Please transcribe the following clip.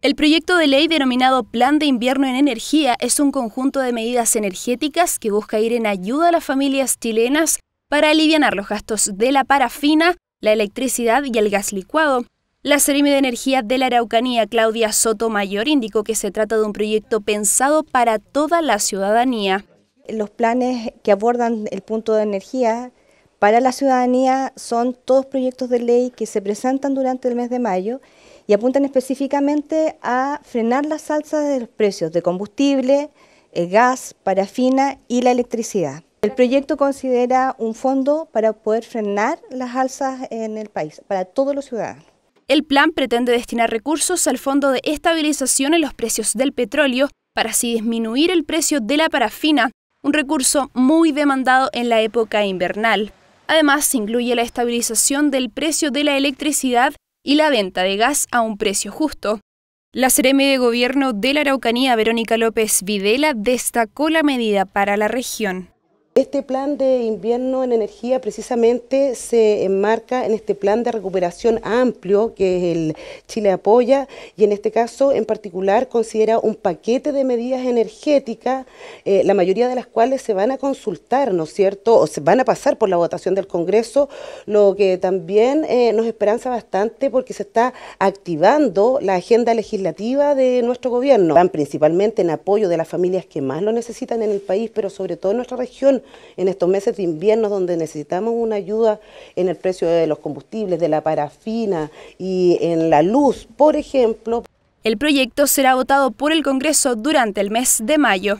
El proyecto de ley denominado Plan de Invierno en Energía es un conjunto de medidas energéticas que busca ir en ayuda a las familias chilenas para aliviar los gastos de la parafina, la electricidad y el gas licuado. La Seremi de Energía de la Araucanía, Claudia Soto Mayor, indicó que se trata de un proyecto pensado para toda la ciudadanía. Los planes que abordan el punto de energía para la ciudadanía son todos proyectos de ley que se presentan durante el mes de mayo y apuntan específicamente a frenar las alzas de los precios de combustible, eh, gas, parafina y la electricidad. El proyecto considera un fondo para poder frenar las alzas en el país, para todos los ciudadanos. El plan pretende destinar recursos al Fondo de Estabilización en los Precios del Petróleo para así disminuir el precio de la parafina, un recurso muy demandado en la época invernal. Además, incluye la estabilización del precio de la electricidad y la venta de gas a un precio justo. La sereme de Gobierno de la Araucanía, Verónica López Videla, destacó la medida para la región. Este plan de invierno en energía precisamente se enmarca en este plan de recuperación amplio que el Chile apoya y en este caso en particular considera un paquete de medidas energéticas, eh, la mayoría de las cuales se van a consultar, ¿no es cierto? O se van a pasar por la votación del Congreso, lo que también eh, nos esperanza bastante porque se está activando la agenda legislativa de nuestro gobierno. Van principalmente en apoyo de las familias que más lo necesitan en el país, pero sobre todo en nuestra región en estos meses de invierno donde necesitamos una ayuda en el precio de los combustibles, de la parafina y en la luz, por ejemplo. El proyecto será votado por el Congreso durante el mes de mayo.